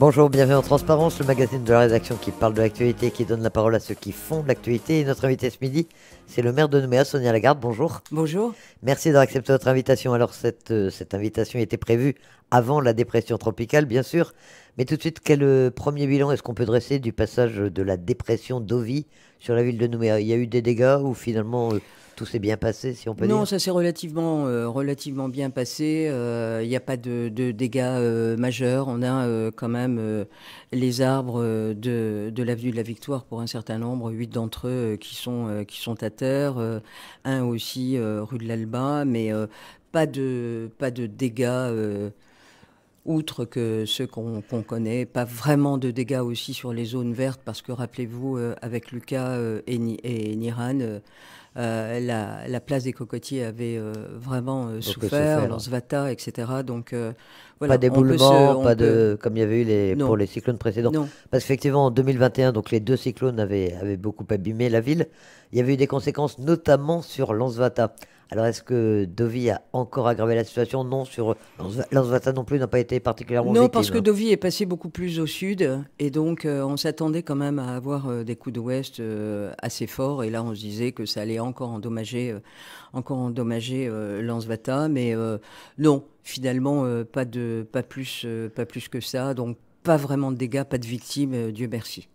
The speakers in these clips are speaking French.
Bonjour, bienvenue en Transparence, le magazine de la rédaction qui parle de l'actualité, qui donne la parole à ceux qui font de l'actualité. Et notre invité ce midi, c'est le maire de Nouméa, Sonia Lagarde. Bonjour. Bonjour. Merci d'avoir accepté notre invitation. Alors, cette, euh, cette invitation était prévue avant la dépression tropicale, bien sûr. Mais tout de suite, quel euh, premier bilan est-ce qu'on peut dresser du passage de la dépression d'Ovi sur la ville de Nouméa Il y a eu des dégâts ou finalement euh, tout s'est bien passé, si on peut dire Non, ça s'est relativement, euh, relativement bien passé. Il euh, n'y a pas de, dégâts euh, majeurs. On a quand même les arbres de, de l'avenue de la Victoire pour un certain nombre, huit d'entre eux qui, sont, qui sont à terre, un aussi rue de l'Alba, mais pas, de, pas de dégâts outre que ceux qu'on connaît, pas vraiment de dégâts aussi sur les zones vertes, parce que rappelez-vous, avec Lucas et, Niran, euh, la, place des cocotiers avait euh, vraiment euh, souffert, l'Ansvata, etc. Donc, voilà, pas d'éboulement, pas de comme il y avait eu pour les cyclones précédents. Parce qu'effectivement, en 2021, donc les deux cyclones avaient, avaient beaucoup abîmé la ville. Il y avait eu des conséquences, notamment sur l'Ansvata. Alors, est-ce que Dovi a encore aggravé la situation Non, sur Lansvata non plus n'a pas été particulièrement. Non, parce que Dovi est passé beaucoup plus au sud, et donc euh, on s'attendait quand même à avoir euh, des coups d'ouest euh, assez forts, et là on se disait que ça allait encore endommager, encore endommager Lansvata, mais non, finalement pas de, pas plus, pas plus que ça, donc pas vraiment de dégâts, pas de victimes, Dieu merci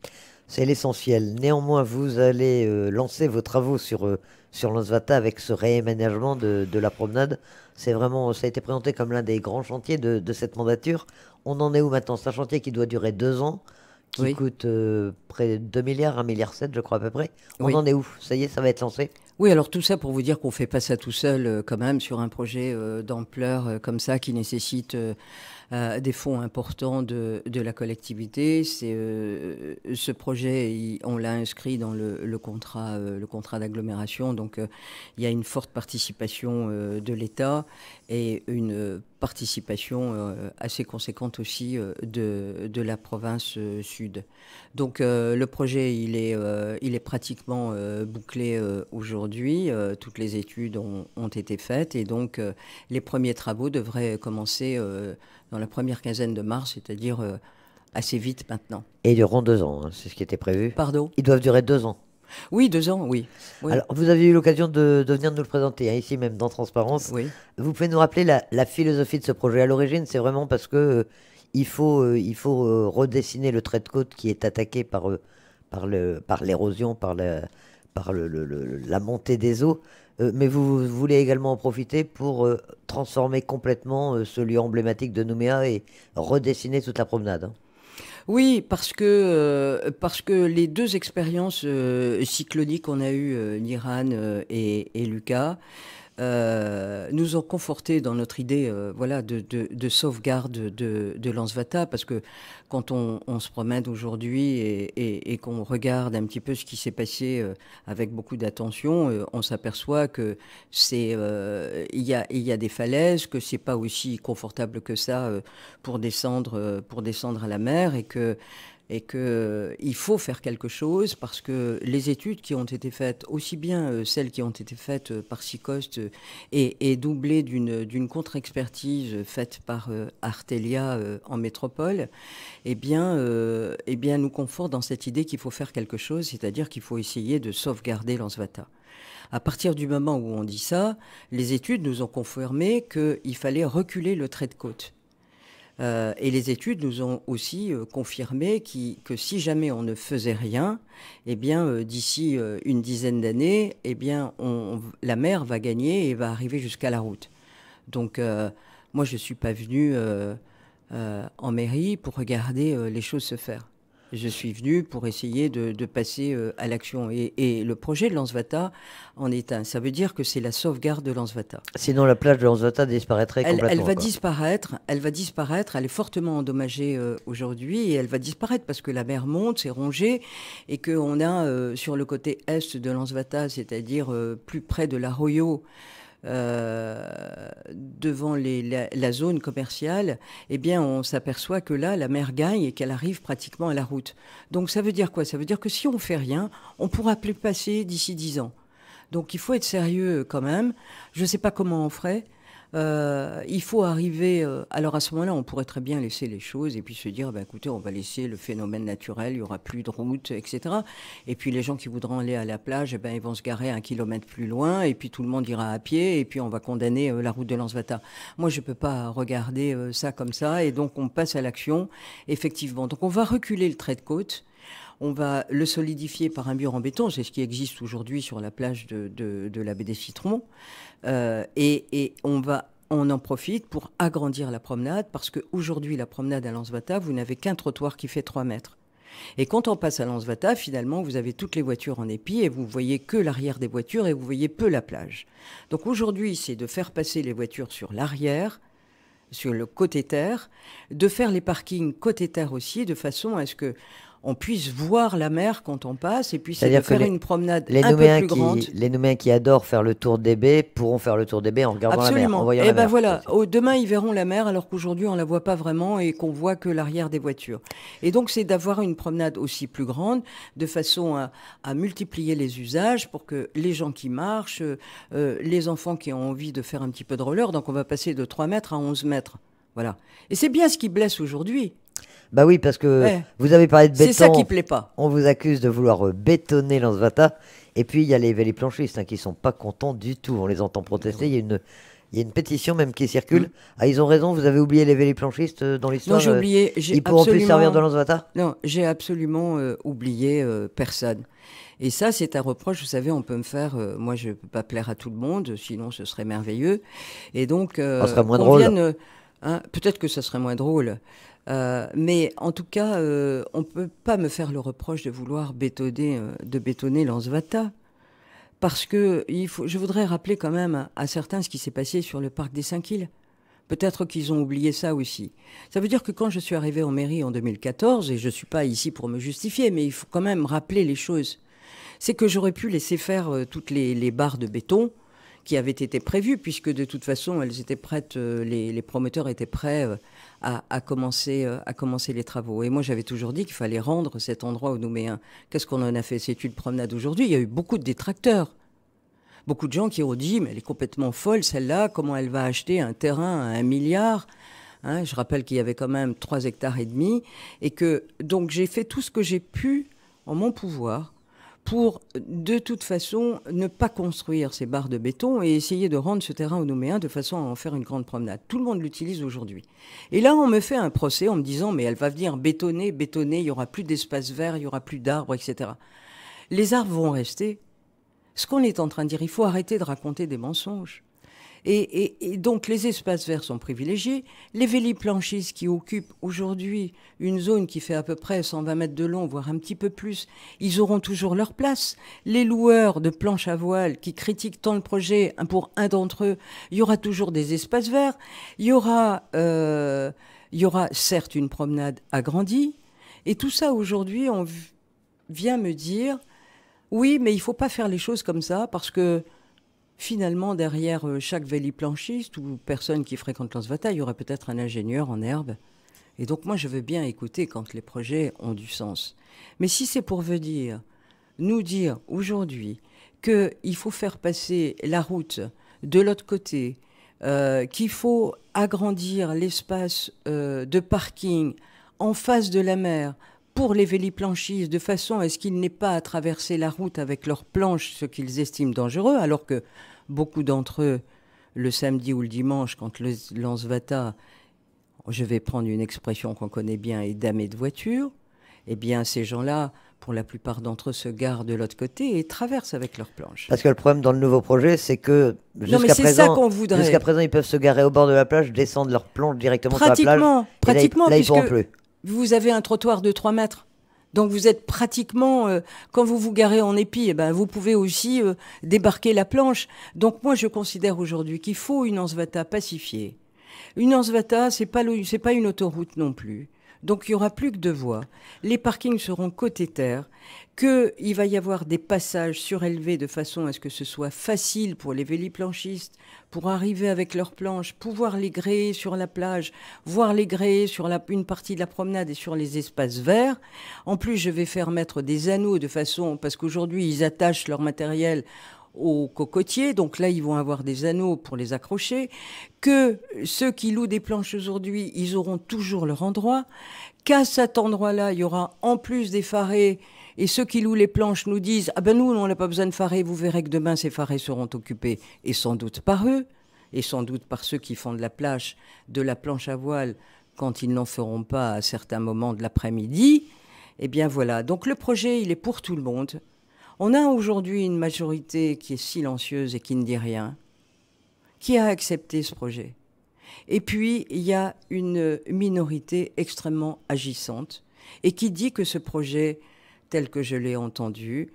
c'est l'essentiel. Néanmoins, vous allez euh, lancer vos travaux sur, euh, sur avec ce réaménagement de, de la promenade. C'est vraiment, ça a été présenté comme l'un des grands chantiers de, cette mandature. On en est où maintenant C'est un chantier qui doit durer deux ans, qui coûte euh, près de 2 milliards, 1 milliard 7, je crois à peu près. On en est où Ça y est, ça va être lancé oui, alors tout ça pour vous dire qu'on fait pas ça tout seul quand même sur un projet d'ampleur comme ça qui nécessite euh, des fonds importants de, la collectivité. C'est, euh, ce projet, on l'a inscrit dans le, contrat, euh, le contrat d'agglomération, donc il y a une forte participation de l'État et une participation euh, assez conséquente aussi euh, de, de la province euh, sud. Donc le projet, il est, il est pratiquement bouclé aujourd'hui. toutes les études ont, ont, été faites et donc les premiers travaux devraient commencer dans la première quinzaine de mars, c'est-à-dire assez vite maintenant. Et ils dureront deux ans, hein, c'est ce qui était prévu. Pardon Ils doivent durer deux ans. Oui, deux ans, oui. Alors, vous avez eu l'occasion de, venir nous le présenter, hein, ici même, dans Transparence. Vous pouvez nous rappeler la, philosophie de ce projet À l'origine, c'est vraiment parce que euh, il faut, euh, il faut euh, redessiner le trait de côte qui est attaqué par, par l'érosion, par, par, la, par la montée des eaux. mais vous, voulez également en profiter pour transformer complètement ce lieu emblématique de Nouméa et redessiner toute la promenade. Hein. Oui, parce que, euh, parce que les deux expériences euh, cycloniques qu'on a eues, euh, Niran et, et Lucas, euh, nous ont conforté dans notre idée euh, voilà, de, de, de, sauvegarde de, de Lansvata, parce que quand on, on se promène aujourd'hui et, et, et qu'on regarde un petit peu ce qui s'est passé euh, avec beaucoup d'attention, on s'aperçoit que c'est il y, a, il y a des falaises, que c'est pas aussi confortable que ça pour descendre pour descendre à la mer et que et qu'il euh, faut faire quelque chose parce que les études qui ont été faites, aussi bien euh, celles qui ont été faites euh, par SICOST et, doublées d'une contre-expertise faite par Artelia en métropole, eh bien, eh bien nous confortent dans cette idée qu'il faut faire quelque chose, c'est-à-dire qu'il faut essayer de sauvegarder l'Ansvata. À partir du moment où on dit ça, les études nous ont confirmé qu'il fallait reculer le trait de côte. Euh, et les études nous ont aussi euh, confirmé que si jamais on ne faisait rien, eh bien, euh, d'ici une dizaine d'années, eh bien, la mer va gagner et va arriver jusqu'à la route. Donc, moi, je ne suis pas venue en mairie pour regarder les choses se faire. Je suis venu pour essayer de, passer euh, à l'action. Et, le projet de Lansvata en est un. Ça veut dire que c'est la sauvegarde de Lansvata. Sinon, la plage de Lansvata disparaîtrait complètement. Elle va disparaître. Elle va disparaître. Elle est fortement endommagée euh, aujourd'hui et elle va disparaître parce que la mer monte, c'est rongé et qu'on a euh, sur le côté est de Lansvata, c'est-à-dire plus près de l'Arroyo, euh, devant la, zone commerciale, eh bien, on s'aperçoit que là, la mer gagne et qu'elle arrive pratiquement à la route. Donc, ça veut dire quoi Ça veut dire que si on fait rien, on pourra plus passer d'ici 10 ans. Donc, il faut être sérieux quand même. Je ne sais pas comment on ferait. Euh, il faut arriver. Euh, alors à ce moment-là, on pourrait très bien laisser les choses et puis se dire, ben écoutez, on va laisser le phénomène naturel, il y aura plus de route, etc. Et puis les gens qui voudront aller à la plage, eh ben, ils vont se garer un kilomètre plus loin et puis tout le monde ira à pied et puis on va condamner euh, la route de Lansvata. Moi, je ne peux pas regarder ça comme ça et donc on passe à l'action, effectivement. Donc on va reculer le trait de côte on va le solidifier par un mur en béton, c'est ce qui existe aujourd'hui sur la plage de, la baie des Citrons, euh, et, on en profite pour agrandir la promenade parce qu'aujourd'hui, la promenade à Lansvata, vous n'avez qu'un trottoir qui fait 3 mètres. Et quand on passe à Lansvata, finalement, vous avez toutes les voitures en épi et vous voyez que l'arrière des voitures et vous voyez peu la plage. Donc aujourd'hui, c'est de faire passer les voitures sur l'arrière, sur le côté terre, de faire les parkings côté terre aussi, de façon à ce que on puisse voir la mer quand on passe et puis puisse faire une promenade les un peu plus grande. Les Nouméens qui adorent faire le tour des baies pourront faire le tour des baies en regardant la mer, en voyant eh ben Voilà. Oh, demain, ils verront la mer alors qu'aujourd'hui, on ne la voit pas vraiment et qu'on voit que l'arrière des voitures. Et donc, c'est d'avoir une promenade aussi plus grande de façon à, multiplier les usages pour que les gens qui marchent, euh, les enfants qui ont envie de faire un petit peu de roller, donc on va passer de 3 mètres à 11 mètres. Voilà. Et c'est bien ce qui blesse aujourd'hui. Bah oui, parce que vous avez parlé de béton. C'est ça qui plaît pas. On vous accuse de vouloir euh, bétonner Lansvata. Et puis, il y a les, les planchistes hein, qui sont pas contents du tout. On les entend protester. Il y a une, il y a une pétition même qui circule. Mm. Ah, ils ont raison, vous avez oublié les véliplanchistes euh, dans l'histoire. Non, j'ai euh, oublié. Ils pourront plus servir de lance-vata Non, j'ai absolument oublié personne. Et ça, c'est un reproche, vous savez, on peut me faire. moi, je ne peux pas plaire à tout le monde, sinon ce serait merveilleux. Et donc. ça serait moins drôle. Hein, peut-être que ça serait moins drôle. Euh, mais en tout cas, euh, on ne peut pas me faire le reproche de vouloir bétonner, euh, de bétonner Lansvata. Parce que je voudrais rappeler quand même à, certains ce qui s'est passé sur le parc des Cinq-Îles. Peut-être qu'ils ont oublié ça aussi. Ça veut dire que quand je suis arrivé en mairie en 2014, et je ne suis pas ici pour me justifier, mais il faut quand même rappeler les choses, c'est que j'aurais pu laisser faire toutes les barres de béton qui avaient été prévues, puisque de toute façon, elles étaient prêtes, euh, les, promoteurs étaient prêts euh, à, commencer, euh, à commencer les travaux. Et moi, j'avais toujours dit qu'il fallait rendre cet endroit aux Nouméens. Qu'est-ce qu'on en a fait C'est une promenade aujourd'hui. Il y a eu beaucoup de détracteurs beaucoup de gens qui ont dit, mais elle est complètement folle celle-là, comment elle va acheter un terrain à un milliard hein, Je rappelle qu'il y avait quand même 3 hectares et demi, et que donc j'ai fait tout ce que j'ai pu en mon pouvoir pour de toute façon ne pas construire ces barres de béton et essayer de rendre ce terrain au Noméens de façon à en faire une grande promenade. Tout le monde l'utilise aujourd'hui. Et là, on me fait un procès en me disant mais elle va venir bétonner, bétonner, il y aura plus d'espace vert, il y aura plus d'arbres, etc. Les arbres vont rester. Ce qu'on est en train de dire, il faut arrêter de raconter des mensonges. Et, donc les espaces verts sont privilégiés. Les véliplanchistes qui occupent aujourd'hui une zone qui fait à peu près 120 mètres de long, voire un petit peu plus, ils auront toujours leur place. Les loueurs de planches à voile qui critiquent tant le projet, hein, pour un d'entre eux, il y aura toujours des espaces verts. Il y aura, euh, il y aura certes une promenade agrandie. Et tout ça aujourd'hui, on vient me dire, oui, mais il faut pas faire les choses comme ça parce que Finalement, derrière euh, chaque planchiste ou personne qui fréquente l'Ansvata, il y aurait peut-être un ingénieur en herbe. Et donc, moi, je veux bien écouter quand les projets ont du sens. Mais si c'est pour dire, nous dire aujourd'hui qu'il faut faire passer la route de l'autre côté, euh, qu'il faut agrandir l'espace euh, de parking en face de la mer pour les véliplanchistes de façon à ce qu'ils n'aient pas à traverser la route avec leurs planches, ce qu'ils estiment dangereux, alors que beaucoup d'entre eux, le samedi ou le dimanche, quand le lance vata, je vais prendre une expression qu'on connaît bien, est damé de voiture, eh bien ces gens-là, pour la plupart d'entre eux, se garent de l'autre côté et traversent avec leurs planches. Parce que le problème dans le nouveau projet, c'est que jusqu'à présent, quà présent, ils peuvent se garer au bord de la plage, descendre leurs planches directement sur la plage. Pratiquement, et vous avez un trottoir de 3 mètres. Donc vous êtes pratiquement, euh, quand vous vous garez en épi, eh ben vous pouvez aussi euh, débarquer la planche. Donc moi je considère aujourd'hui qu'il faut une Ansvata pacifiée. Une Ansvata, c'est pas c'est pas une autoroute non plus. Donc il n'y aura plus que deux voies. Les parkings seront côté terre, Que Il va y avoir des passages surélevés de façon à ce que ce soit facile pour les véliplanchistes pour arriver avec leurs planches, pouvoir les gréer sur la plage, voir les gréer sur une partie de la promenade et sur les espaces verts. En plus, je vais faire mettre des anneaux de façon, parce qu'aujourd'hui, ils attachent leur matériel aux cocotiers, donc là ils vont avoir des anneaux pour les accrocher, que ceux qui louent des planches aujourd'hui, ils auront toujours leur endroit, qu'à cet endroit-là, il y aura en plus des farés, et ceux qui louent les planches nous disent Ah ben nous, on n'a pas besoin de farés, vous verrez que demain ces farés seront occupés, et sans doute par eux, et sans doute par ceux qui font de la plage, de la planche à voile, quand ils n'en feront pas à certains moments de l'après-midi. Eh bien voilà, donc le projet, il est pour tout le monde. On a aujourd'hui une majorité qui est silencieuse et qui ne dit rien, qui a accepté ce projet. Et puis, il y a une minorité extrêmement agissante et qui dit que ce projet, tel que je l'ai entendu,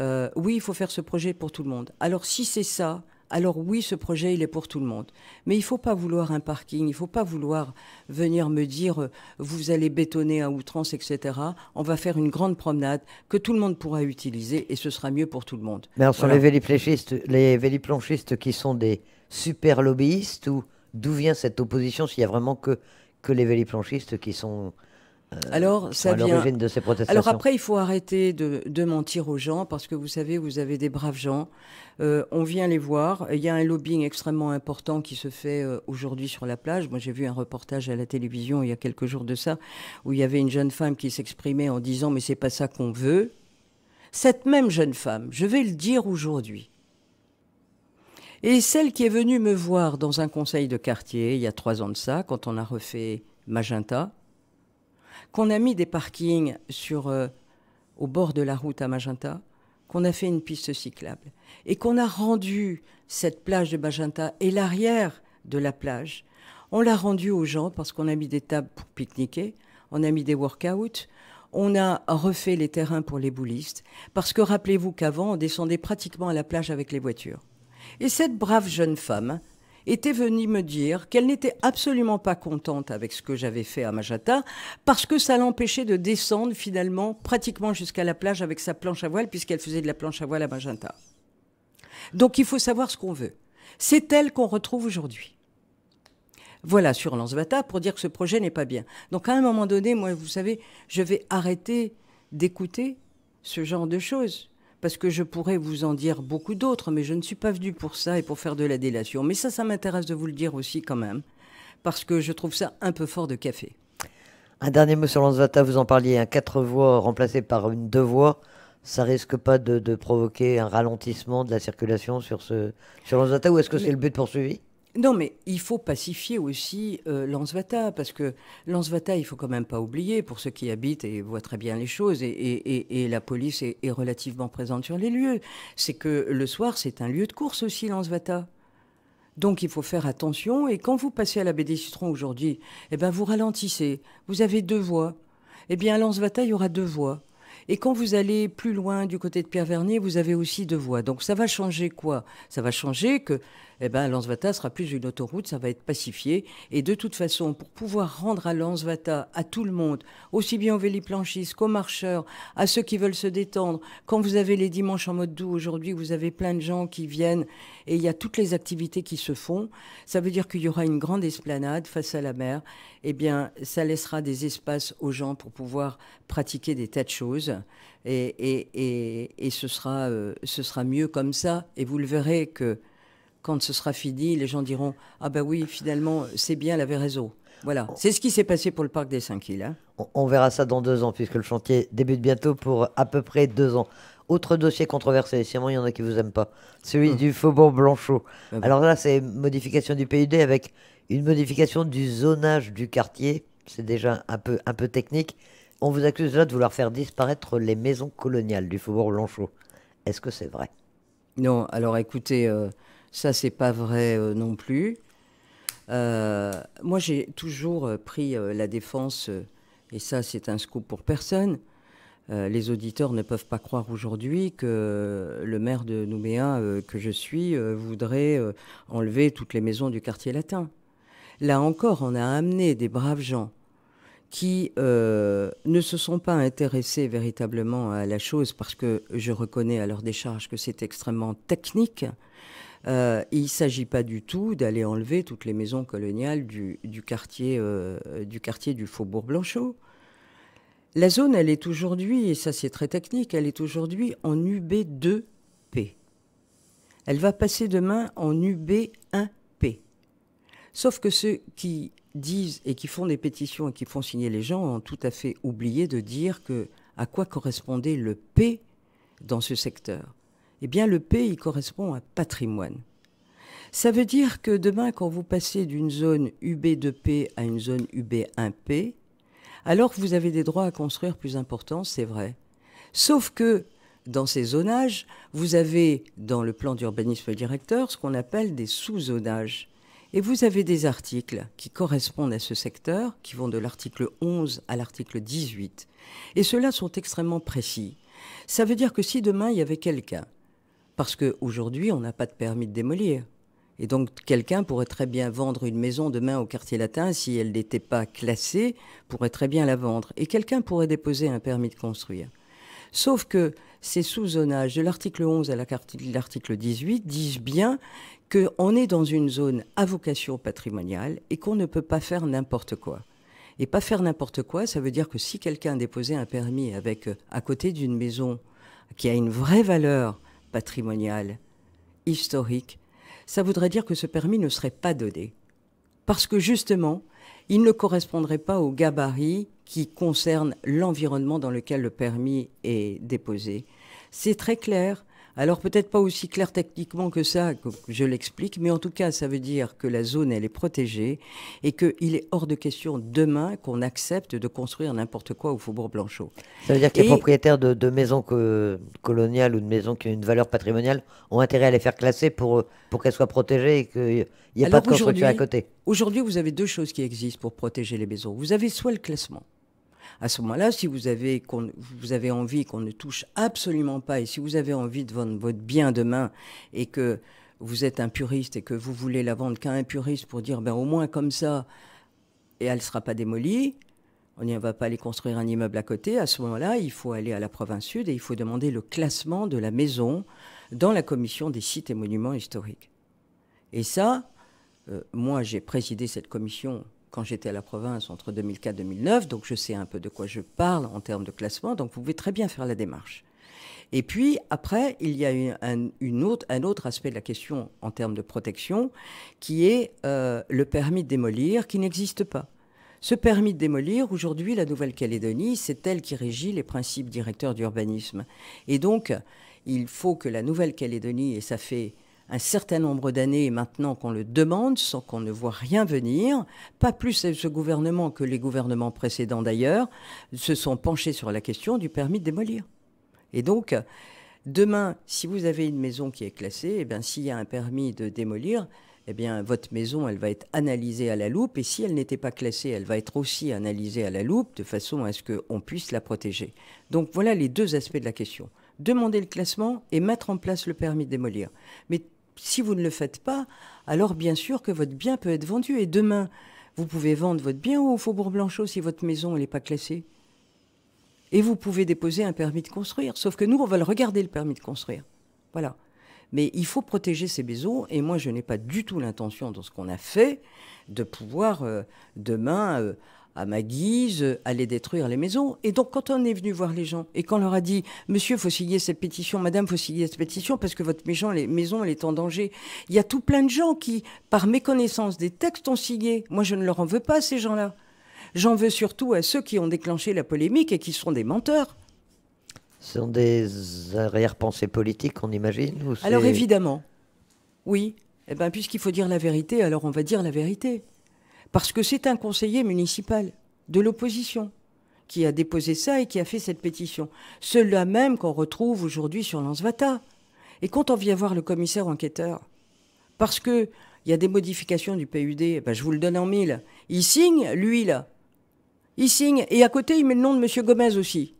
euh, oui, il faut faire ce projet pour tout le monde. Alors, si c'est ça, alors oui, ce projet, il est pour tout le monde. Mais il ne faut pas vouloir un parking, il ne faut pas vouloir venir me dire, euh, vous allez bétonner à outrance, etc. On va faire une grande promenade que tout le monde pourra utiliser et ce sera mieux pour tout le monde. Mais alors, sont les véliplanchistes qui sont des super lobbyistes, ou d'où vient cette opposition s'il n'y a vraiment que, que les véliplanchistes qui sont... Euh, Alors, ça de ces Alors après, il faut arrêter de, mentir aux gens parce que vous savez, vous avez des braves gens. Euh, on vient les voir. Il y a un lobbying extrêmement important qui se fait euh, aujourd'hui sur la plage. Moi, j'ai vu un reportage à la télévision il y a quelques jours de ça où il y avait une jeune femme qui s'exprimait en disant mais c'est pas ça qu'on veut. Cette même jeune femme, je vais le dire aujourd'hui. Et celle qui est venue me voir dans un conseil de quartier il y a trois ans de ça, quand on a refait Magenta, qu'on a mis des parkings sur, euh, au bord de la route à Magenta, qu'on a fait une piste cyclable et qu'on a rendu cette plage de Magenta et l'arrière de la plage, on l'a rendu aux gens parce qu'on a mis des tables pour pique-niquer, on a mis des workouts, on a refait les terrains pour les boulistes, parce que rappelez-vous qu'avant, on descendait pratiquement à la plage avec les voitures. Et cette brave jeune femme, était venue me dire qu'elle n'était absolument pas contente avec ce que j'avais fait à Majata, parce que ça l'empêchait de descendre finalement pratiquement jusqu'à la plage avec sa planche à voile, puisqu'elle faisait de la planche à voile à Majata. Donc il faut savoir ce qu'on veut. C'est elle qu'on retrouve aujourd'hui. Voilà sur Lansvata pour dire que ce projet n'est pas bien. Donc à un moment donné, moi, vous savez, je vais arrêter d'écouter ce genre de choses parce que je pourrais vous en dire beaucoup d'autres, mais je ne suis pas venu pour ça et pour faire de la délation. Mais ça, ça m'intéresse de vous le dire aussi quand même, parce que je trouve ça un peu fort de café. Un dernier mot sur Lanzata, vous en parliez, un hein. quatre voix remplacé par une deux voix ça risque pas de, provoquer un ralentissement de la circulation sur ce sur Lanzata ou est-ce que c'est le but poursuivi non, mais il faut pacifier aussi euh, Lansvata, parce que Lansvata, il faut quand même pas oublier, pour ceux qui habitent et voient très bien les choses, et, la police est, relativement présente sur les lieux, c'est que le soir, c'est un lieu de course aussi, Lansvata. Donc il faut faire attention, et quand vous passez à la baie des Citrons aujourd'hui, eh ben, vous ralentissez, vous avez deux voies. Eh bien, à Lansvata, il y aura deux voies. Et quand vous allez plus loin du côté de Pierre Vernier, vous avez aussi deux voies. Donc ça va changer quoi Ça va changer que eh ben, Lansvata sera plus une autoroute, ça va être pacifié. Et de toute façon, pour pouvoir rendre à Lansvata, à tout le monde, aussi bien aux véliplanchistes qu'aux marcheurs, à ceux qui veulent se détendre, quand vous avez les dimanches en mode doux aujourd'hui, vous avez plein de gens qui viennent et il y a toutes les activités qui se font, ça veut dire qu'il y aura une grande esplanade face à la mer. et eh bien, ça laissera des espaces aux gens pour pouvoir pratiquer des tas de choses. Et, et, et, ce, sera, euh, ce sera mieux comme ça. Et vous le verrez que quand ce sera fini, les gens diront Ah ben oui, finalement, c'est bien, elle avait raison. Voilà, c'est ce qui s'est passé pour le parc des 5 îles. Hein. On, verra ça dans deux ans, puisque le chantier débute bientôt pour à peu près deux ans. Autre dossier controversé, sûrement il y en a qui vous aiment pas, celui hmm. du faubourg Blanchot. Ben alors là, c'est modification du PUD avec une modification du zonage du quartier. C'est déjà un peu, un peu technique. On vous accuse là de vouloir faire disparaître les maisons coloniales du faubourg Blanchot. Est-ce que c'est vrai Non, alors écoutez, euh, ça, c'est pas vrai euh, non plus. Euh, moi, j'ai toujours euh, pris la défense, et ça, c'est un scoop pour personne. les auditeurs ne peuvent pas croire aujourd'hui que le maire de Nouméa, que je suis, voudrait enlever toutes les maisons du quartier latin. Là encore, on a amené des braves gens qui ne se sont pas intéressés véritablement à la chose parce que je reconnais à leur décharge que c'est extrêmement technique, euh, il ne s'agit pas du tout d'aller enlever toutes les maisons coloniales euh, du, quartier, du Faubourg Blanchot. La zone, elle est aujourd'hui, et ça c'est très technique, elle est aujourd'hui en UB2P. Elle va passer demain en UB1P. Sauf que ceux qui disent et qui font des pétitions et qui font signer les gens ont tout à fait oublié de dire que à quoi correspondait le P dans ce secteur eh bien le P, il correspond à patrimoine. Ça veut dire que demain, quand vous passez d'une zone UB2P à une zone UB1P, alors vous avez des droits à construire plus importants, c'est vrai. Sauf que dans ces zonages, vous avez dans le plan d'urbanisme directeur ce qu'on appelle des sous-zonages. Et vous avez des articles qui correspondent à ce secteur, qui vont de l'article 11 à l'article 18. Et ceux-là sont extrêmement précis. Ça veut dire que si demain il y avait quelqu'un parce qu'aujourd'hui, on n'a pas de permis de démolir. Et donc, quelqu'un pourrait très bien vendre une maison demain au quartier latin, si elle n'était pas classée, pourrait très bien la vendre. Et quelqu'un pourrait déposer un permis de construire. Sauf que ces sous-zonages de l'article 11 à l'article 18 disent bien qu'on est dans une zone à vocation patrimoniale et qu'on ne peut pas faire n'importe quoi. Et pas faire n'importe quoi, ça veut dire que si quelqu'un déposait un permis avec euh, à côté d'une maison qui a une vraie valeur patrimonial, historique, ça voudrait dire que ce permis ne serait pas donné. Parce que justement, il ne correspondrait pas au gabarit qui concerne l'environnement dans lequel le permis est déposé. C'est très clair, alors peut-être pas aussi clair techniquement que ça, que je l'explique, mais en tout cas, ça veut dire que la zone, elle est protégée et qu'il est hors de question demain qu'on accepte de construire n'importe quoi au Faubourg Blanchot. Ça veut dire que les propriétaires de, maisons coloniales ou de maisons qui ont une valeur patrimoniale ont intérêt à les faire classer pour, pour qu'elles soient protégées et qu'il n'y ait pas de construction à côté. Aujourd'hui, vous avez deux choses qui existent pour protéger les maisons. Vous avez soit le classement, à ce moment-là, si vous avez, envie qu'on ne touche absolument pas, et si vous avez envie de vendre votre bien demain, et que vous êtes un puriste et que vous voulez la vendre qu'à un puriste pour dire, ben au moins comme ça, et elle ne sera pas démolie, on ne va pas aller construire un immeuble à côté. À ce moment-là, il faut aller à la province sud et il faut demander le classement de la maison dans la commission des sites et monuments historiques. Et ça, euh, moi j'ai présidé cette commission quand j'étais à la province entre 2004 2009, donc je sais un peu de quoi je parle en termes de classement, donc vous pouvez très bien faire la démarche. Et puis après, il y a une, un, autre, un autre aspect de la question en termes de protection, qui est euh, le permis de démolir qui n'existe pas. Ce permis de démolir, aujourd'hui, la Nouvelle-Calédonie, c'est elle qui régit les principes directeurs d'urbanisme. Et donc, il faut que la Nouvelle-Calédonie, et ça fait un certain nombre d'années maintenant qu'on le demande sans qu'on ne voit rien venir. Pas plus ce gouvernement que les gouvernements précédents d'ailleurs se sont penchés sur la question du permis de démolir. Et donc, demain, si vous avez une maison qui est classée, et eh bien, s'il y a un permis de démolir, eh bien, votre maison, elle va être analysée à la loupe. Et si elle n'était pas classée, elle va être aussi analysée à la loupe de façon à ce qu'on puisse la protéger. Donc voilà les deux aspects de la question. Demander le classement et mettre en place le permis de démolir. Mais si vous ne le faites pas, alors bien sûr que votre bien peut être vendu. Et demain, vous pouvez vendre votre bien au Faubourg Blanchot si votre maison n'est pas classée. Et vous pouvez déposer un permis de construire. Sauf que nous, on va le regarder, le permis de construire. Voilà. Mais il faut protéger ces maisons. Et moi, je n'ai pas du tout l'intention, dans ce qu'on a fait, de pouvoir euh, demain euh, à ma guise, aller détruire les maisons. Et donc, quand on est venu voir les gens et qu'on leur a dit, monsieur, faut signer cette pétition, madame, faut signer cette pétition parce que votre maison, les maisons, elle est en danger. Il y a tout plein de gens qui, par méconnaissance des textes, ont signé. Moi, je ne leur en veux pas, ces gens-là. J'en veux surtout à ceux qui ont déclenché la polémique et qui sont des menteurs. Ce sont des arrière-pensées politiques, on imagine Alors évidemment, oui. Eh ben, puisqu'il faut dire la vérité, alors on va dire la vérité. Parce que c'est un conseiller municipal de l'opposition qui a déposé ça et qui a fait cette pétition. Cela même qu'on retrouve aujourd'hui sur Lansvata. Et quand on vient voir le commissaire enquêteur, parce qu'il y a des modifications du PUD, eh ben, je vous le donne en mille, il signe, lui là. Il signe, et à côté, il met le nom de M. Gomez aussi.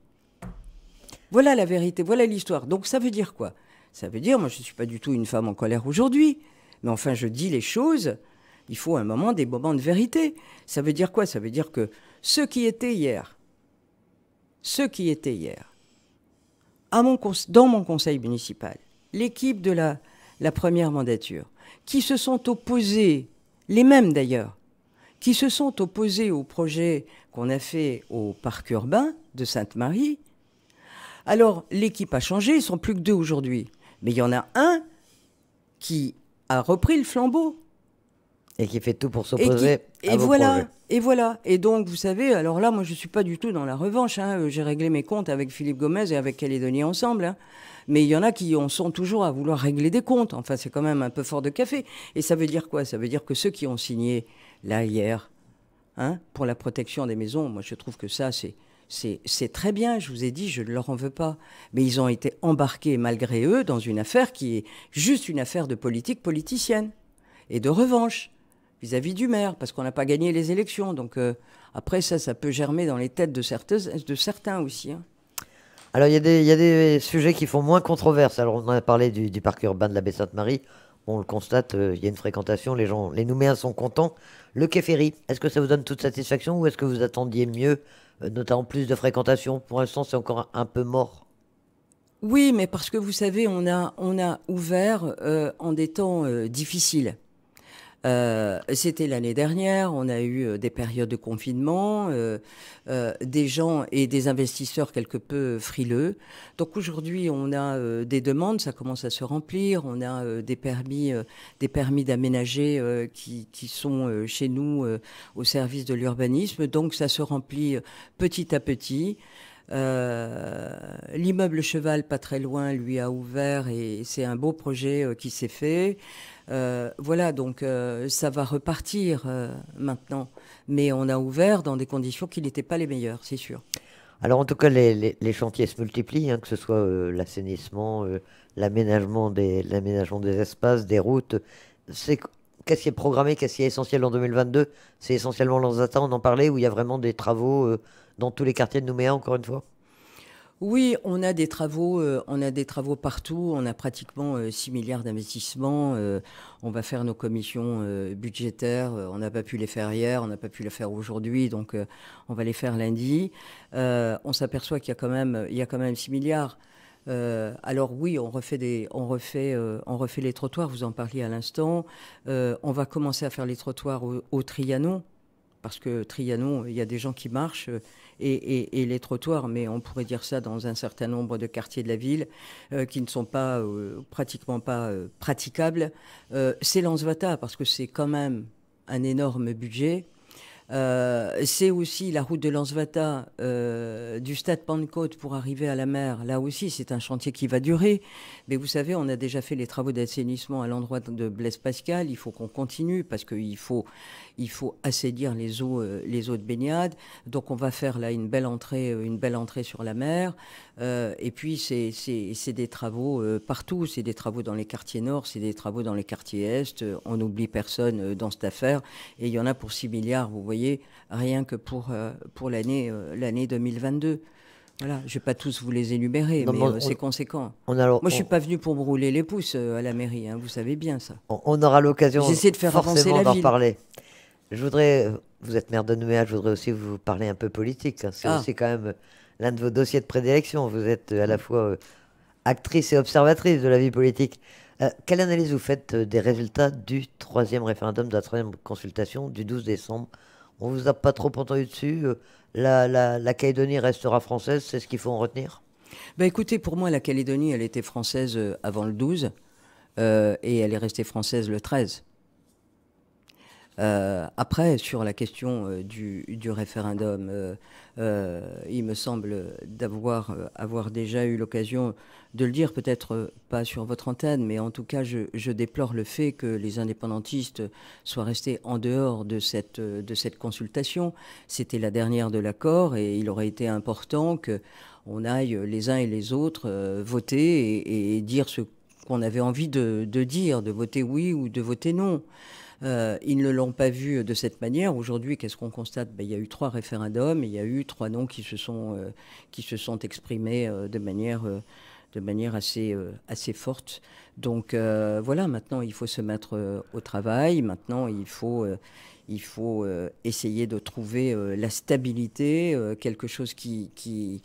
Voilà la vérité, voilà l'histoire. Donc ça veut dire quoi Ça veut dire, moi je ne suis pas du tout une femme en colère aujourd'hui, mais enfin je dis les choses il faut un moment des moments de vérité. Ça veut dire quoi Ça veut dire que ceux qui étaient hier, ceux qui étaient hier, dans mon conseil municipal, l'équipe de la, la première mandature, qui se sont opposés, les mêmes d'ailleurs, qui se sont opposés au projet qu'on a fait au parc urbain de Sainte-Marie. Alors l'équipe a changé, ils sont plus que deux aujourd'hui, mais il y en a un qui a repris le flambeau et qui fait tout pour s'opposer. Et, et, voilà, et voilà. Et donc, vous savez, alors là, moi, je ne suis pas du tout dans la revanche. Hein. Euh, j'ai réglé mes comptes avec Philippe Gomez et avec Calédonie ensemble. Hein. Mais il y en a qui en sont toujours à vouloir régler des comptes. Enfin, c'est quand même un peu fort de café. Et ça veut dire quoi Ça veut dire que ceux qui ont signé, là, hier, hein, pour la protection des maisons, moi, je trouve que ça, c'est. C'est très bien, je vous ai dit, je ne leur en veux pas. Mais ils ont été embarqués, malgré eux, dans une affaire qui est juste une affaire de politique politicienne et de revanche vis-à-vis du maire, parce qu'on n'a pas gagné les élections. Donc euh, après, ça, ça peut germer dans les têtes de, certains, de certains aussi. Hein. Alors, il y, y, a des sujets qui font moins controverse. Alors, on a parlé du, parc urbain de la Baie-Sainte-Marie. On le constate, euh, il y a une fréquentation, les gens, les Nouméens sont contents. Le Quai est-ce que ça vous donne toute satisfaction ou est-ce que vous attendiez mieux, euh, notamment plus de fréquentation Pour l'instant, c'est encore un, peu mort. Oui, mais parce que vous savez, on a, on a ouvert en des temps difficiles. Euh, c'était l'année dernière, on a eu euh, des périodes de confinement, euh, des gens et des investisseurs quelque peu frileux. Donc aujourd'hui, on a des demandes, ça commence à se remplir, on a des permis des permis d'aménager qui, sont chez nous au service de l'urbanisme. Donc ça se remplit petit à petit. Euh, l'immeuble Cheval, pas très loin, lui a ouvert et c'est un beau projet euh, qui s'est fait. Euh, voilà, donc ça va repartir maintenant. Mais on a ouvert dans des conditions qui n'étaient pas les meilleures, c'est sûr. Alors en tout cas, les, chantiers se multiplient, hein, que ce soit l'assainissement, l'aménagement des, espaces, des routes. qu'est-ce qui est programmé, qu'est-ce qui est essentiel en 2022 C'est essentiellement l'Anzata, on en parlait, où il y a vraiment des travaux dans tous les quartiers de Nouméa, encore une fois oui, on a des travaux, euh, on a des travaux partout. On a pratiquement 6 euh, milliards d'investissements. Euh, on va faire nos commissions budgétaires. on n'a pas pu les faire hier, on n'a pas pu les faire aujourd'hui, donc on va les faire lundi. on s'aperçoit qu'il y a quand même, il 6 milliards. alors oui, on refait, les trottoirs, vous en parliez à l'instant. on va commencer à faire les trottoirs au, au Trianon, parce que Trianon, il y a des gens qui marchent euh, et, les trottoirs, mais on pourrait dire ça dans un certain nombre de quartiers de la ville euh, qui ne sont pas euh, pratiquement pas praticables. c'est Lansvata parce que c'est quand même un énorme budget euh, c'est aussi la route de Lansvata euh, du stade Pentecôte pour arriver à la mer. Là aussi, c'est un chantier qui va durer. Mais vous savez, on a déjà fait les travaux d'assainissement à l'endroit de Blaise Pascal. Il faut qu'on continue parce qu'il faut, il faut assédir les eaux, euh, les eaux de baignade. Donc, on va faire là une belle entrée, une belle entrée sur la mer. et puis, c'est des travaux partout. C'est des travaux dans les quartiers nord, c'est des travaux dans les quartiers est. On n'oublie personne dans cette affaire. Et il y en a pour 6 milliards, vous voyez rien que pour, euh, pour l'année 2022. Euh, voilà, je ne vais pas tous vous les énumérer, mais euh, c'est conséquent. Moi, je ne suis pas venu pour brûler les pouces à la mairie, hein, vous savez bien ça. On, aura l'occasion de faire forcément d'en parler. Je voudrais, vous êtes maire de Nouméa, je voudrais aussi vous parler un peu politique. Hein. C'est ah. aussi quand même l'un de vos dossiers de prédilection. Vous êtes à la mm. fois actrice et observatrice de la vie politique. quelle analyse vous faites des résultats du troisième référendum, de la troisième consultation du 12 décembre on ne vous a pas trop entendu dessus. Euh, la, Calédonie restera française, c'est ce qu'il faut en retenir ben, Écoutez, pour moi, la Calédonie, elle était française euh, avant le 12 euh, et elle est restée française le 13. Euh, après, sur la question euh, du, référendum, euh, il me semble d'avoir avoir déjà eu l'occasion de le dire, peut-être pas sur votre antenne, mais en tout cas, je, déplore le fait que les indépendantistes soient restés en dehors de cette, de cette consultation. C'était la dernière de l'accord et il aurait été important qu'on aille les uns et les autres voter et, dire ce qu'on avait envie de dire, de voter oui ou de voter non. Euh, ils ne l'ont pas vu euh, de cette manière. Aujourd'hui, qu'est-ce qu'on constate ben, Il y a eu trois référendums, il y a eu trois noms qui se sont, euh, qui se sont exprimés de manière de manière assez, assez forte. Donc voilà, maintenant il faut se mettre au travail, maintenant il faut, il faut essayer de trouver la stabilité, quelque chose qui, qui,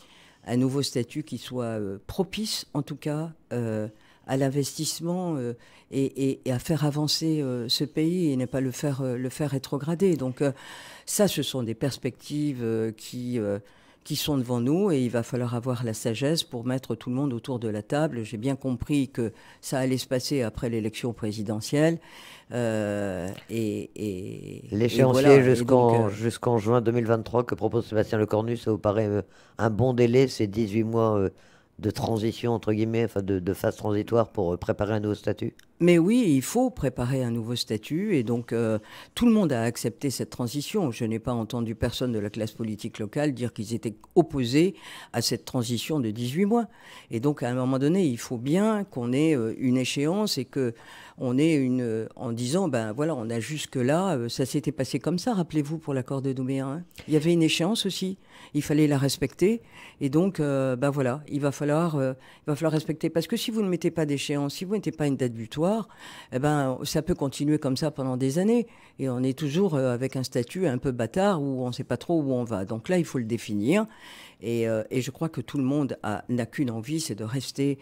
un nouveau statut qui soit propice en tout cas à l'investissement euh, et, à faire avancer euh, ce pays et ne pas le faire, euh, le faire rétrograder. Donc ça, ce sont des perspectives qui qui sont devant nous et il va falloir avoir la sagesse pour mettre tout le monde autour de la table. J'ai bien compris que ça allait se passer après l'élection présidentielle. et, L'échéancier jusqu'en jusqu'en juin 2023 que propose Sébastien Lecornu, ça vous paraît un bon délai, ces 18 mois de transition, entre guillemets, de, phase transitoire pour euh, préparer un nouveau statut Mais oui, il faut préparer un nouveau statut et donc euh, tout le monde a accepté cette transition. Je n'ai pas entendu personne de la classe politique locale dire qu'ils étaient opposés à cette transition de 18 mois. Et donc à un moment donné, il faut bien qu'on ait euh, une échéance et que on est une, euh, en disant, ben voilà, on a jusque-là, euh, ça s'était passé comme ça, rappelez-vous, pour l'accord de Nouméa. Hein. Il y avait une échéance aussi, il fallait la respecter. Et donc, euh, ben voilà, il va, falloir, il va falloir respecter. Parce que si vous ne mettez pas d'échéance, si vous n'êtes mettez pas une date butoir, eh ben, ça peut continuer comme ça pendant des années. Et on est toujours avec un statut un peu bâtard où on ne sait pas trop où on va. Donc là, il faut le définir. Et, et je crois que tout le monde n'a qu'une envie, c'est de rester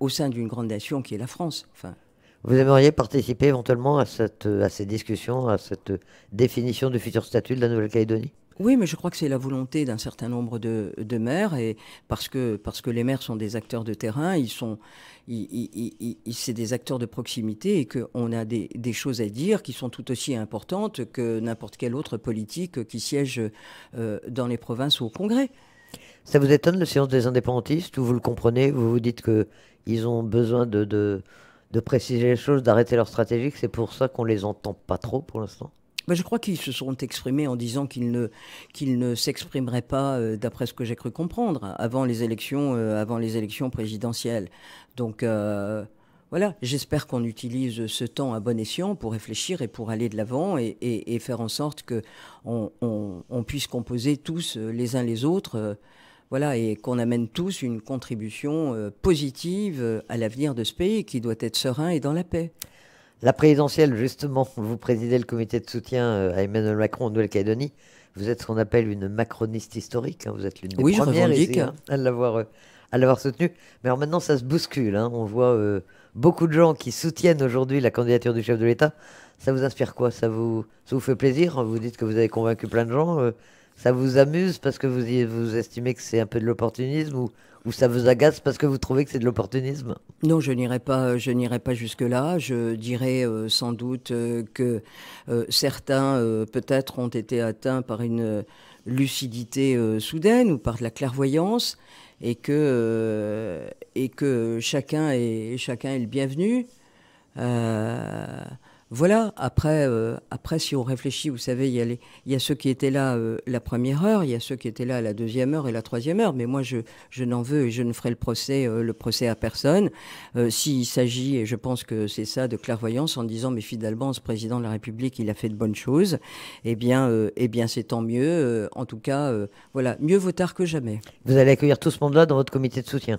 au sein d'une grande nation qui est la France. Enfin, vous aimeriez participer éventuellement à, cette, à ces discussions, à cette définition du futur statut de la Nouvelle-Calédonie oui, mais je crois que c'est la volonté d'un certain nombre de, maires, et parce que, parce que les maires sont des acteurs de terrain, ils sont, c'est des acteurs de proximité et qu'on a des, choses à dire qui sont tout aussi importantes que n'importe quelle autre politique qui siège euh, dans les provinces ou au Congrès. Ça vous étonne, le silence des indépendantistes, ou vous le comprenez, vous vous dites qu'ils ont besoin de de préciser les choses, d'arrêter leur stratégie, c'est pour ça qu'on les entend pas trop pour l'instant mais bah, je crois qu'ils se sont exprimés en disant qu'ils ne, qu'ils ne s'exprimeraient pas, euh, d'après ce que j'ai cru comprendre, avant les élections, euh, avant les élections présidentielles. Donc euh, voilà, j'espère qu'on utilise ce temps à bon escient pour réfléchir et pour aller de l'avant et, faire en sorte qu'on on puisse composer tous les uns les autres. Voilà, et qu'on amène tous une contribution euh, positive euh, à l'avenir de ce pays qui doit être serein et dans la paix. La présidentielle, justement, vous présidez le comité de soutien euh, à Emmanuel Macron en Nouvelle-Calédonie. Vous êtes ce qu'on appelle une macroniste historique. Hein. Vous êtes l'une des premières ici, hein, à l'avoir à l'avoir soutenu. Mais alors maintenant, ça se bouscule. Hein. On voit beaucoup de gens qui soutiennent aujourd'hui la candidature du chef de l'État. Ça vous inspire quoi ça vous, vous fait plaisir Vous dites que vous avez convaincu plein de gens ça vous amuse parce que vous, vous estimez que c'est un peu de l'opportunisme ou, ça vous agace parce que vous trouvez que c'est de l'opportunisme Non, je n'irai pas, je pas jusque là. Je dirais euh, sans doute euh, que euh, certains peut-être ont été atteints par une lucidité soudaine ou par de la clairvoyance et que et que chacun est chacun est le bienvenu. Voilà, après, euh, après, si on réfléchit, vous savez, il y a, il y a ceux qui étaient là euh, la première heure, il y a ceux qui étaient là à la deuxième heure et la troisième heure, mais moi, je, je n'en veux et je ne ferai le procès, euh, le procès à personne. S'il s'agit, et je pense que c'est ça, de clairvoyance, en disant, mais finalement, ce président de la République, il a fait de bonnes choses, eh bien, eh bien c'est tant mieux. en tout cas, voilà, mieux vaut tard que jamais. Vous allez accueillir tout ce monde-là dans votre comité de soutien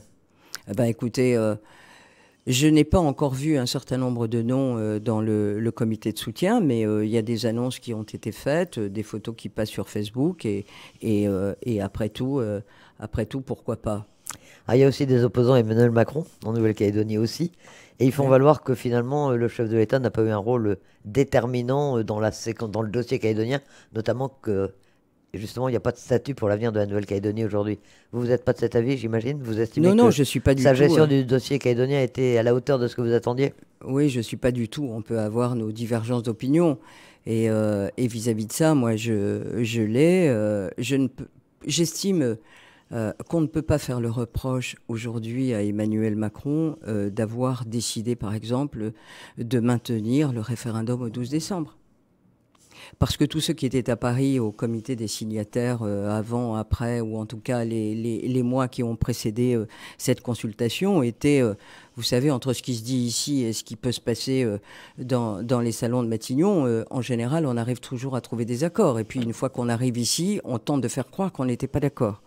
eh ben, écoutez... Je n'ai pas encore vu un certain nombre de noms euh, dans le, comité de soutien, mais euh, il y a des annonces qui ont été faites, euh, des photos qui passent sur Facebook, et, après, tout, après tout, pourquoi pas ah, il y a aussi des opposants à Emmanuel Macron, en Nouvelle-Calédonie aussi, et ils font valoir que finalement le chef de l'État n'a pas eu un rôle déterminant dans, la dans le dossier calédonien, notamment que justement, il n'y a pas de statut pour l'avenir de la Nouvelle-Calédonie aujourd'hui. Vous n'êtes pas de cet avis, j'imagine Vous estimez que suis pas sa gestion euh, du dossier calédonien était à la hauteur de ce que vous attendiez Oui, je ne suis pas du tout. On peut avoir nos divergences d'opinion. Et euh, vis-à-vis de ça, moi, je, l'ai. Euh, je j'estime qu'on ne peut pas faire le reproche aujourd'hui à Emmanuel Macron d'avoir décidé, par exemple, de maintenir le référendum au 12 décembre parce que tous ceux qui étaient à Paris au comité des signataires euh, avant, après, ou en tout cas les, les, mois qui ont précédé euh, cette consultation étaient euh, vous savez, entre ce qui se dit ici et ce qui peut se passer dans, dans, les salons de Matignon, en général, on arrive toujours à trouver des accords. Et puis, une fois qu'on arrive ici, on tente de faire croire qu'on n'était pas d'accord.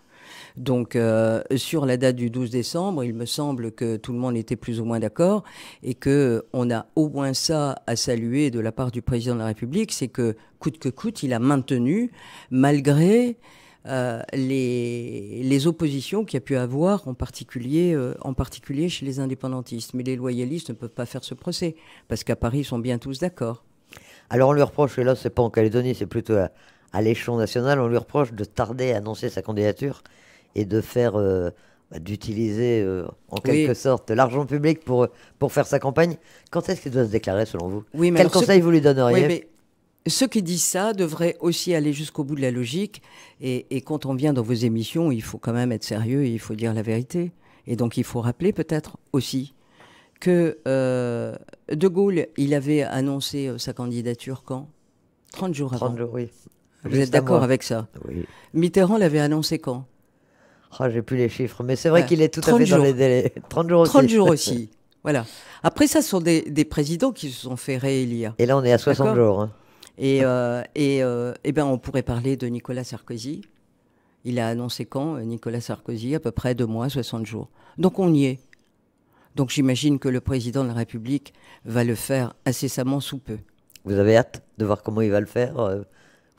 Donc euh, sur la date du 12 décembre, il me semble que tout le monde était plus ou moins d'accord et que on a au moins ça à saluer de la part du président de la République, c'est que coûte que coûte, il a maintenu malgré euh, les, oppositions qu'il y a pu avoir, en particulier, euh, en particulier chez les indépendantistes. Mais les loyalistes ne peuvent pas faire ce procès, parce qu'à Paris, ils sont bien tous d'accord. Alors on lui reproche, et là, c'est pas en Calédonie, c'est plutôt à l'échelon national, on lui reproche de tarder à annoncer sa candidature et de faire euh, bah, d'utiliser euh, en quelque sorte l'argent public pour, pour faire sa campagne. Quand est-ce qu'il doit se déclarer selon vous oui, mais Quel conseil vous lui donneriez Ceux qui disent ça devraient aussi aller jusqu'au bout de la logique. Et, quand on vient dans vos émissions, il faut quand même être sérieux il faut dire la vérité. Et donc il faut rappeler peut-être aussi que euh, De Gaulle, il avait annoncé sa candidature quand 30 jours avant. 30 jours, oui. Vous êtes d'accord avec ça Oui. Mitterrand l'avait annoncé quand Oh, j'ai plus les chiffres, mais c'est vrai qu'il est tout à fait dans les délais. 30 jours aussi. 30 jours aussi. voilà. Après, ça, ce sont des, présidents qui se sont fait réélire. Et là, on est à 60 jours. Hein. Et, euh, et, euh, eh ben, on pourrait parler de Nicolas Sarkozy. Il a annoncé quand, euh, Nicolas Sarkozy À peu près deux mois, 60 jours. Donc, on y est. Donc, j'imagine que le président de la République va le faire incessamment sous peu. Vous avez hâte de voir comment il va le faire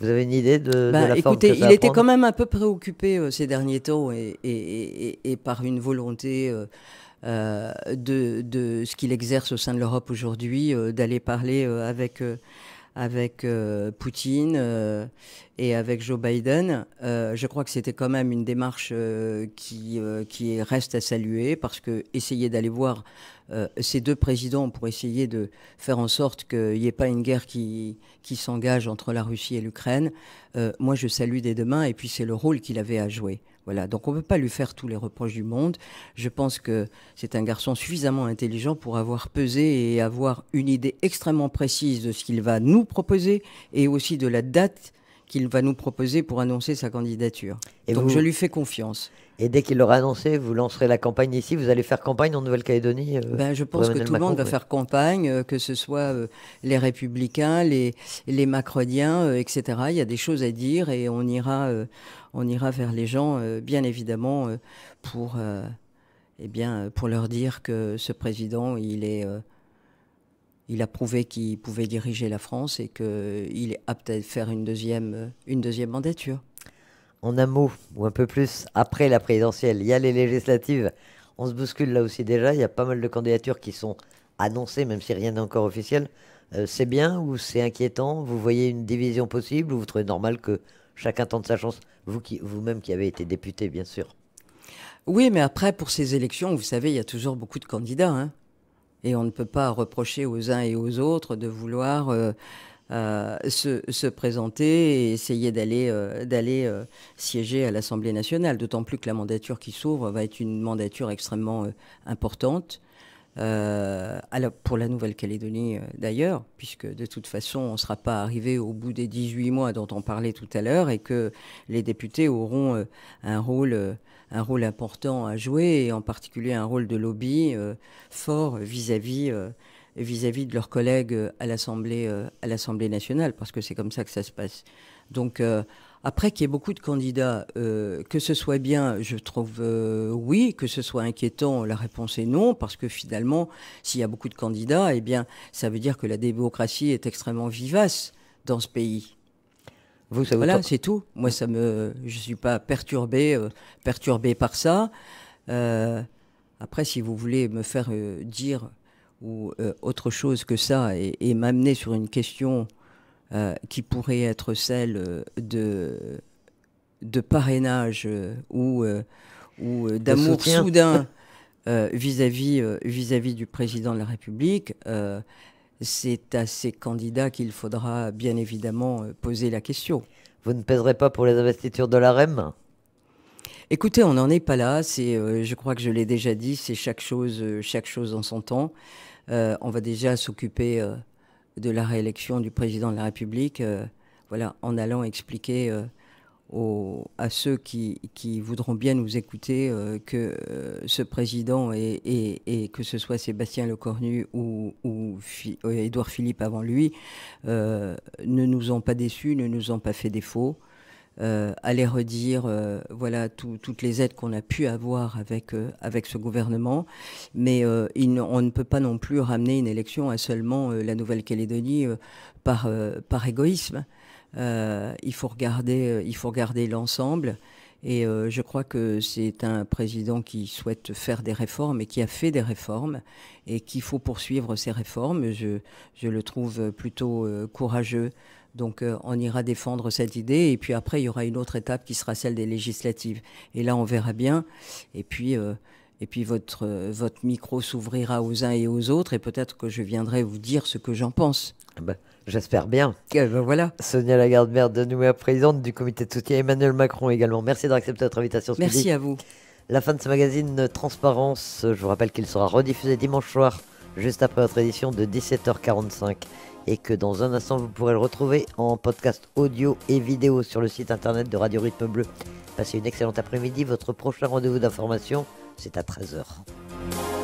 vous avez une idée de, de bah, écoutez, il était quand même un peu préoccupé euh, ces derniers temps et, par une volonté euh, euh, de, ce qu'il exerce au sein de l'Europe aujourd'hui, d'aller parler avec, avec Poutine et avec Joe Biden. je crois que c'était quand même une démarche qui, qui reste à saluer parce que essayer d'aller voir euh, ces deux présidents pour essayer de faire en sorte qu'il n'y ait pas une guerre qui, s'engage entre la Russie et l'Ukraine. Euh, moi, je salue des demain, et puis c'est le rôle qu'il avait à jouer. Voilà, donc on ne peut pas lui faire tous les reproches du monde. Je pense que c'est un garçon suffisamment intelligent pour avoir pesé et avoir une idée extrêmement précise de ce qu'il va nous proposer et aussi de la date qu'il va nous proposer pour annoncer sa candidature. Et Donc je lui fais confiance. Et dès qu'il l'aura annoncé, vous lancerez la campagne ici, vous allez faire campagne en Nouvelle-Calédonie euh, ben, Je pense que tout le monde va faire campagne, euh, que ce soit euh, les républicains, les, les macroniens, etc. Il y a des choses à dire et on ira, on ira vers les gens, bien évidemment, pour, eh bien, pour leur dire que ce président, il est il a prouvé qu'il pouvait diriger la France et qu'il est apte à faire une deuxième, euh, une deuxième mandature. En un mot, ou un peu plus, après la présidentielle, il y a les législatives. On se bouscule là aussi déjà. Il y a pas mal de candidatures qui sont annoncées, même si rien n'est encore officiel. Euh, c'est bien ou c'est inquiétant Vous voyez une division possible ou vous trouvez normal que chacun tente sa chance Vous-même qui, vous qui avez été député, bien sûr. Oui, mais après, pour ces élections, vous savez, il y a toujours beaucoup de candidats. Hein. Et on ne peut pas reprocher aux uns et aux autres de vouloir euh, euh, se, présenter et essayer d'aller euh, d'aller siéger à l'Assemblée nationale, d'autant plus que la mandature qui s'ouvre va être une mandature extrêmement importante. pour la Nouvelle-Calédonie d'ailleurs, puisque de toute façon, on ne sera pas arrivé au bout des 18 mois dont on parlait tout à l'heure et que les députés auront un rôle un rôle important à jouer, et en particulier un rôle de lobby euh, fort vis-à-vis euh, vis-à-vis de leurs collègues euh, à l'Assemblée à l'Assemblée nationale, parce que c'est comme ça que ça se passe. Donc après qu'il y ait beaucoup de candidats, que ce soit bien, je trouve oui, que ce soit inquiétant, la réponse est non, parce que finalement, s'il y a beaucoup de candidats, eh bien, ça veut dire que la démocratie est extrêmement vivace dans ce pays voilà, c'est tout. Moi, ça me, je suis pas perturbé, euh, perturbé par ça. Euh, après, si vous voulez me faire euh, dire ou autre chose que ça et, m'amener sur une question qui pourrait être celle de de parrainage ou ou d'amour soudain vis-à-vis vis à -vis du président de la République c'est à ces candidats qu'il faudra bien évidemment euh, poser la question. Vous ne pèserez pas pour les investitures de la REM Écoutez, on n'en est pas là. C'est, euh, je crois que je l'ai déjà dit, c'est chaque chose, euh, chaque chose en son temps. on va déjà s'occuper de la réélection du président de la République, voilà, en allant expliquer à ceux qui, voudront bien nous écouter euh, que euh, ce président et, que ce soit Sébastien Lecornu ou, ou euh, Édouard Philippe avant lui ne nous ont pas déçus, ne nous ont pas fait défaut. aller redire voilà toutes les aides qu'on a pu avoir avec ce gouvernement mais on ne peut pas non plus ramener une élection à seulement la Nouvelle-Calédonie par égoïsme euh, il faut regarder, euh, il faut l'ensemble. Et euh, je crois que c'est un président qui souhaite faire des réformes et qui a fait des réformes et qu'il faut poursuivre ces réformes. Je, le trouve plutôt courageux. Donc on ira défendre cette idée et puis après il y aura une autre étape qui sera celle des législatives. Et là on verra bien. Et puis et puis votre, votre micro s'ouvrira aux uns et aux autres et peut-être que je viendrai vous dire ce que j'en pense. Ah ben, J'espère bien. Eh ben, voilà. Sonia Lagarde-Mère de Nouméa, présidente du comité de soutien, Emmanuel Macron également. Merci d'accepter notre invitation. Merci à vous. La fin de ce magazine euh, Transparence, euh, je vous rappelle qu'il sera rediffusé dimanche soir, juste après votre édition de 17h45, et que dans un instant, vous pourrez le retrouver en podcast audio et vidéo sur le site internet de Radio Rythme Bleu. Passez une excellente après-midi. Votre prochain rendez-vous d'information, c'est à 13h.